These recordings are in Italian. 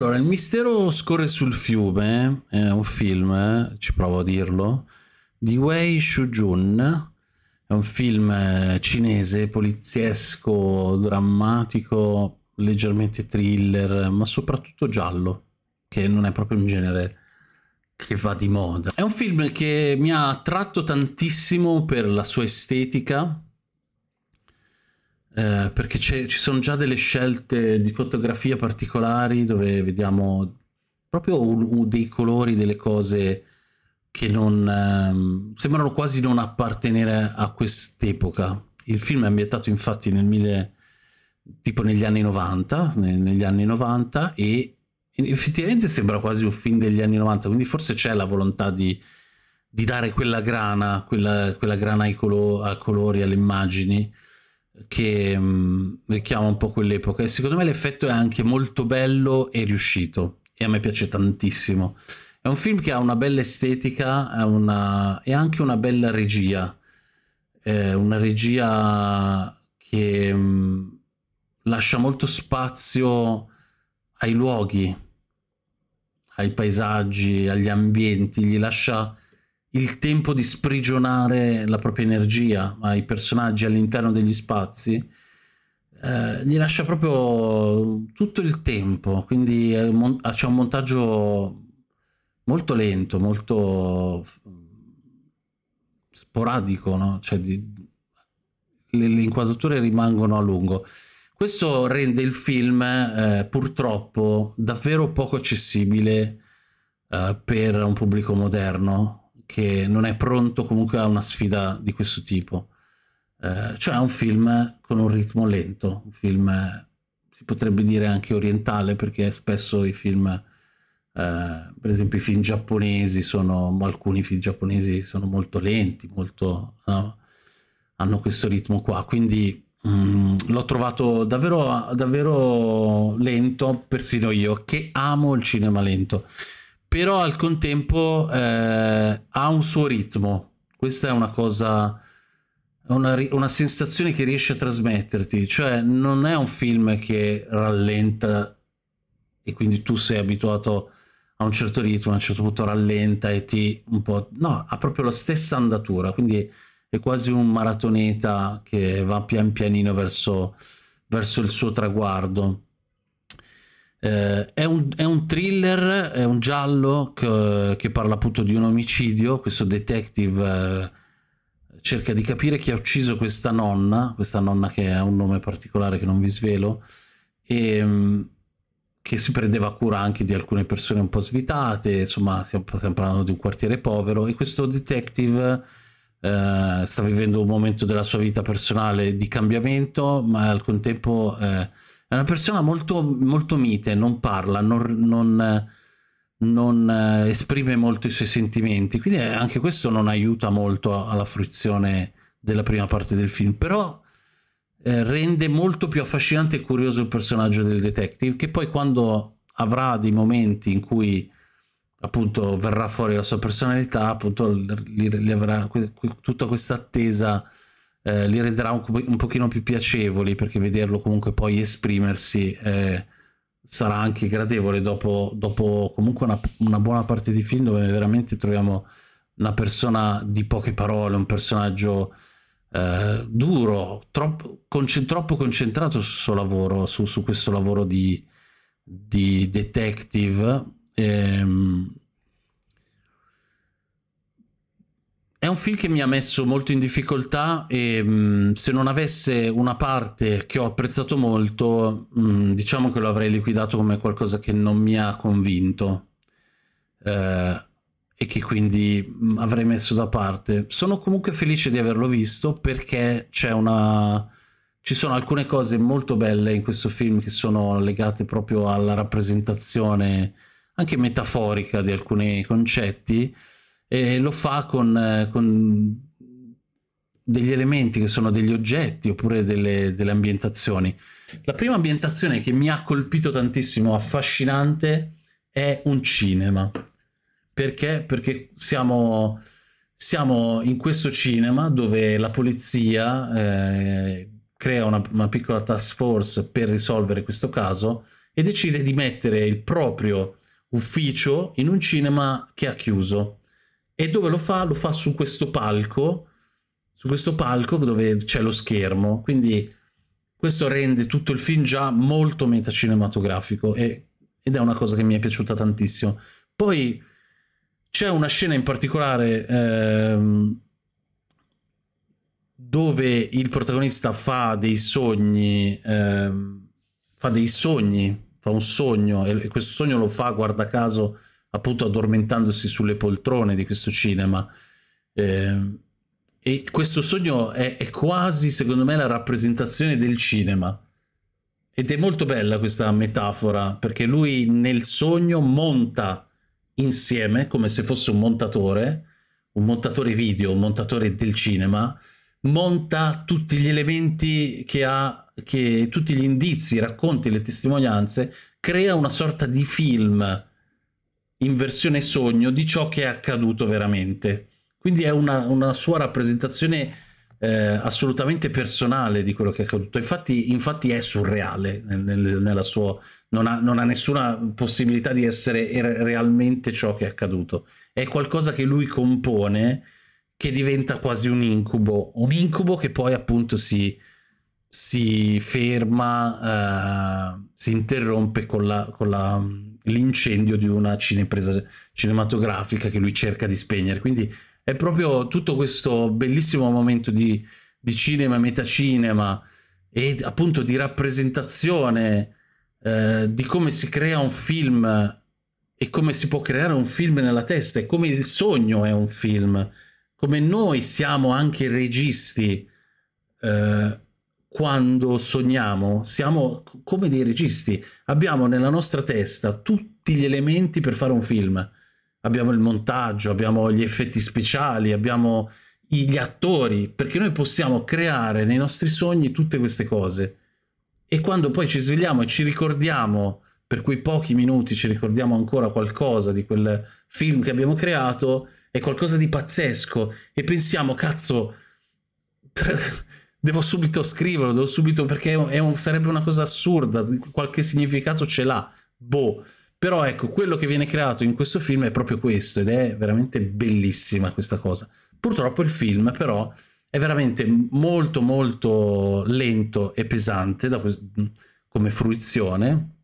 Allora, il mistero scorre sul fiume, è un film, ci provo a dirlo, di Wei Shujun, è un film cinese, poliziesco, drammatico, leggermente thriller, ma soprattutto giallo, che non è proprio un genere che va di moda. È un film che mi ha attratto tantissimo per la sua estetica, eh, perché ci sono già delle scelte di fotografia particolari dove vediamo proprio dei colori, delle cose che non ehm, sembrano quasi non appartenere a quest'epoca. Il film è ambientato infatti nel mille, tipo negli anni 90, ne, negli anni 90 e effettivamente sembra quasi un film degli anni 90, quindi forse c'è la volontà di, di dare quella grana, quella, quella grana ai, colo- ai colori, alle immagini che mh, mm, richiama un po' quell'epoca e secondo me l'effetto è anche molto bello e riuscito e a me piace tantissimo. È un film che ha una bella estetica una... e anche una bella regia, eh, una regia che mh, mm, lascia molto spazio ai luoghi, ai paesaggi, agli ambienti, gli lascia il tempo di sprigionare la propria energia ai personaggi all'interno degli spazi, eh, gli lascia proprio tutto il tempo, quindi c'è un, montaggio molto lento, molto sporadico, no? cioè di, le, le, inquadrature rimangono a lungo. Questo rende il film eh, purtroppo davvero poco accessibile eh, per un pubblico moderno, che non è pronto comunque a una sfida di questo tipo. Eh, cioè è un film con un ritmo lento, un film si potrebbe dire anche orientale perché spesso i film, eh, per esempio i film giapponesi, sono, alcuni film giapponesi sono molto lenti, molto, no? hanno questo ritmo qua, quindi Mm, l'ho trovato davvero, davvero lento, persino io che amo il cinema lento però al contempo eh, ha un suo ritmo. Questa è una cosa, una, una sensazione che riesce a trasmetterti, cioè non è un film che rallenta e quindi tu sei abituato a un certo ritmo, a un certo punto rallenta e ti un po'... No, ha proprio la stessa andatura, quindi è quasi un maratoneta che va pian pianino verso, verso il suo traguardo. Eh, è, un, è, un, thriller, è un giallo che, che, parla appunto di un omicidio. Questo detective eh, cerca di capire chi ha ucciso questa nonna, questa nonna che ha un nome particolare che non vi svelo, e mm, che si prendeva cura anche di alcune persone un po' svitate. Insomma, stiamo, stiamo parlando di un quartiere povero. E questo detective eh, sta vivendo un momento della sua vita personale di cambiamento, ma al contempo eh, è una persona molto, molto mite, non parla, non, non, non eh, esprime molto i suoi sentimenti, quindi eh, anche questo non aiuta molto alla fruizione della prima parte del film, però eh, rende molto più affascinante e curioso il personaggio del detective, che poi quando avrà dei momenti in cui appunto verrà fuori la sua personalità, appunto li, li avrà tutta questa attesa eh, li renderà un, un, pochino più piacevoli perché vederlo comunque poi esprimersi eh, sarà anche gradevole dopo, dopo comunque una, una, buona parte di film dove veramente troviamo una persona di poche parole, un personaggio eh, duro, troppo, conce troppo, concentrato sul suo lavoro, su, su questo lavoro di, di detective ehm, È un film che mi ha messo molto in difficoltà e mh, mm, se non avesse una parte che ho apprezzato molto, mh, mm, diciamo che lo avrei liquidato come qualcosa che non mi ha convinto eh, e che quindi mh, mm, avrei messo da parte. Sono comunque felice di averlo visto perché c'è una... Ci sono alcune cose molto belle in questo film che sono legate proprio alla rappresentazione anche metaforica di alcuni concetti e lo fa con, eh, con degli elementi che sono degli oggetti oppure delle, delle, ambientazioni. La prima ambientazione che mi ha colpito tantissimo, affascinante, è un cinema. Perché? Perché siamo, siamo in questo cinema dove la polizia eh, crea una, una piccola task force per risolvere questo caso e decide di mettere il proprio ufficio in un cinema che ha chiuso e dove lo fa? Lo fa su questo palco, su questo palco dove c'è lo schermo. Quindi questo rende tutto il film già molto metacinematografico e, ed è una cosa che mi è piaciuta tantissimo. Poi c'è una scena in particolare ehm, dove il protagonista fa dei sogni, ehm, fa dei sogni, fa un sogno e questo sogno lo fa, guarda caso, appunto addormentandosi sulle poltrone di questo cinema. Eh, e questo sogno è, è, quasi, secondo me, la rappresentazione del cinema. Ed è molto bella questa metafora, perché lui nel sogno monta insieme, come se fosse un montatore, un montatore video, un montatore del cinema, monta tutti gli elementi che ha, che, tutti gli indizi, i racconti, le testimonianze, crea una sorta di film in versione sogno di ciò che è accaduto veramente. Quindi è una, una sua rappresentazione eh, assolutamente personale di quello che è accaduto. Infatti, infatti è surreale nel, nel, sua, non, ha, non ha, nessuna possibilità di essere realmente ciò che è accaduto. È qualcosa che lui compone che diventa quasi un incubo. Un incubo che poi appunto si, si ferma, eh, si interrompe con la, con la l'incendio di una cinepresa cinematografica che lui cerca di spegnere. Quindi è proprio tutto questo bellissimo momento di, di cinema, metacinema e appunto di rappresentazione eh, di come si crea un film e come si può creare un film nella testa e come il sogno è un film, come noi siamo anche registi. Eh, quando sogniamo, siamo come dei registi, abbiamo nella nostra testa tutti gli elementi per fare un film. Abbiamo il montaggio, abbiamo gli effetti speciali, abbiamo gli attori, perché noi possiamo creare nei nostri sogni tutte queste cose. E quando poi ci svegliamo e ci ricordiamo, per quei pochi minuti ci ricordiamo ancora qualcosa di quel film che abbiamo creato, è qualcosa di pazzesco e pensiamo, cazzo... devo subito scriverlo, devo subito perché un, sarebbe una cosa assurda, qualche significato ce l'ha, boh. Però ecco, quello che viene creato in questo film è proprio questo ed è veramente bellissima questa cosa. Purtroppo il film però è veramente molto molto lento e pesante come fruizione.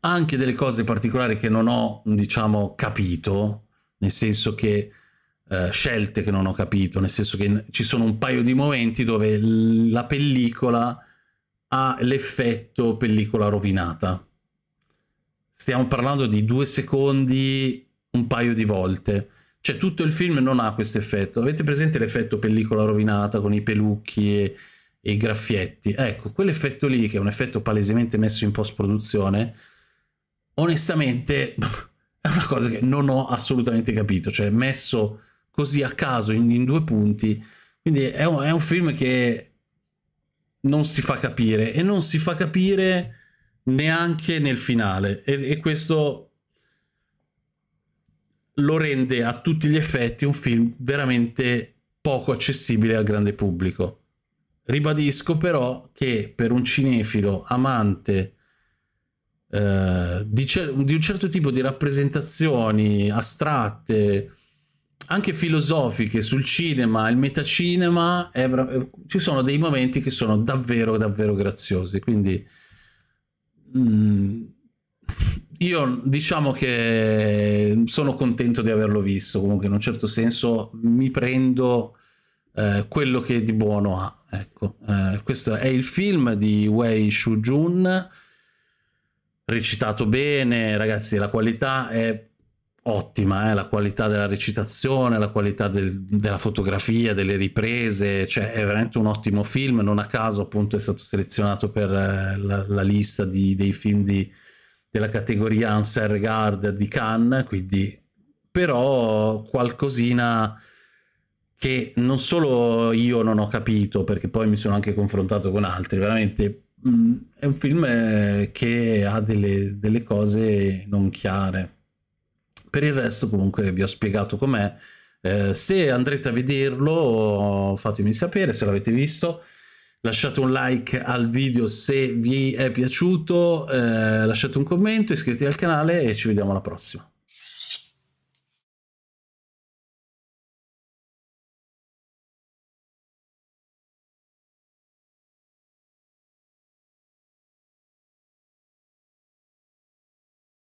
anche delle cose particolari che non ho, diciamo, capito, nel senso che eh, scelte che non ho capito, nel senso che ci sono un paio di momenti dove la pellicola ha l'effetto pellicola rovinata. Stiamo parlando di due secondi un paio di volte. Cioè tutto il film non ha questo effetto. Avete presente l'effetto pellicola rovinata con i pelucchi e, e i graffietti? Ecco, quell'effetto lì, che è un effetto palesemente messo in post-produzione, onestamente è una cosa che non ho assolutamente capito. Cioè messo così a caso in, in due punti. Quindi è un, è un, film che non si fa capire e non si fa capire neanche nel finale e, e questo lo rende a tutti gli effetti un film veramente poco accessibile al grande pubblico. Ribadisco però che per un cinefilo amante eh, di, di, un certo tipo di rappresentazioni astratte, anche filosofiche sul cinema, il metacinema, è, eh, ci sono dei momenti che sono davvero, davvero graziosi. Quindi mh, mm, io diciamo che sono contento di averlo visto, comunque in un certo senso mi prendo eh, quello che di buono ha. Ecco, eh, questo è il film di Wei Shu-jun recitato bene, ragazzi, la qualità è ottima, eh? la qualità della recitazione, la qualità del, della fotografia, delle riprese, cioè è veramente un ottimo film, non a caso appunto è stato selezionato per eh, la, la lista di, dei film di, della categoria Answer Regard di Cannes, quindi però qualcosina che non solo io non ho capito, perché poi mi sono anche confrontato con altri, veramente mh, mm, è un film eh, che ha delle, delle cose non chiare per il resto comunque vi ho spiegato com'è. Eh, se andrete a vederlo fatemi sapere se l'avete visto. Lasciate un like al video se vi è piaciuto, eh, lasciate un commento, iscrivetevi al canale e ci vediamo alla prossima.